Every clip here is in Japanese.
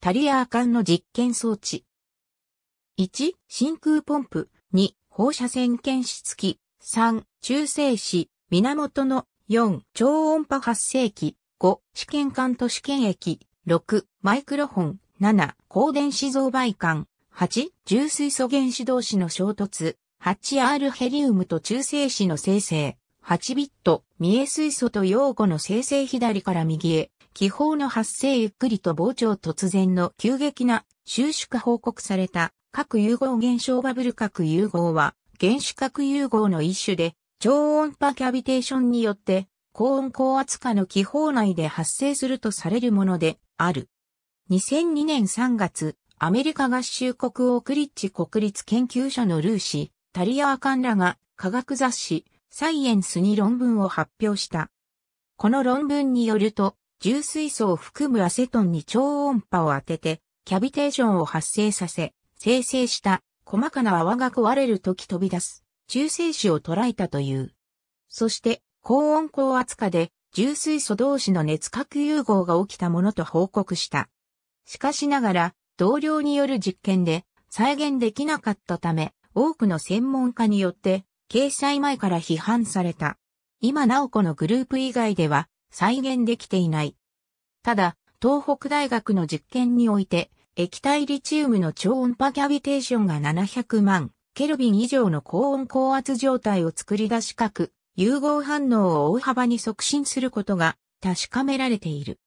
タリアー管の実験装置。1、真空ポンプ。2、放射線検出器。3、中性子。源の4、超音波発生器。5、試験管と試験液。6、マイクロフォン。7、光電子増倍管。8、重水素原子同士の衝突。8R ヘリウムと中性子の生成。8ビット、三重水素と陽子の生成左から右へ。気泡の発生ゆっくりと膨張突然の急激な収縮報告された核融合現象バブル核融合は原子核融合の一種で超音波キャビテーションによって高温高圧化の気泡内で発生するとされるものである。2002年3月、アメリカ合衆国オークリッチ国立研究所のルーシー、タリアアカンラが科学雑誌サイエンスに論文を発表した。この論文によると、重水素を含むアセトンに超音波を当てて、キャビテーションを発生させ、生成した細かな泡が壊れるとき飛び出す、中性子を捉えたという。そして、高温高圧化で、重水素同士の熱核融合が起きたものと報告した。しかしながら、同僚による実験で再現できなかったため、多くの専門家によって、掲載前から批判された。今なおこのグループ以外では、再現できていない。ただ、東北大学の実験において、液体リチウムの超音波キャビテーションが700万ケルビン以上の高温高圧状態を作り出し核融合反応を大幅に促進することが確かめられている。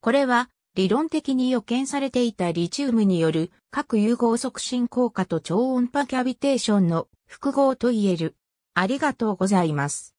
これは理論的に予見されていたリチウムによる核融合促進効果と超音波キャビテーションの複合と言える。ありがとうございます。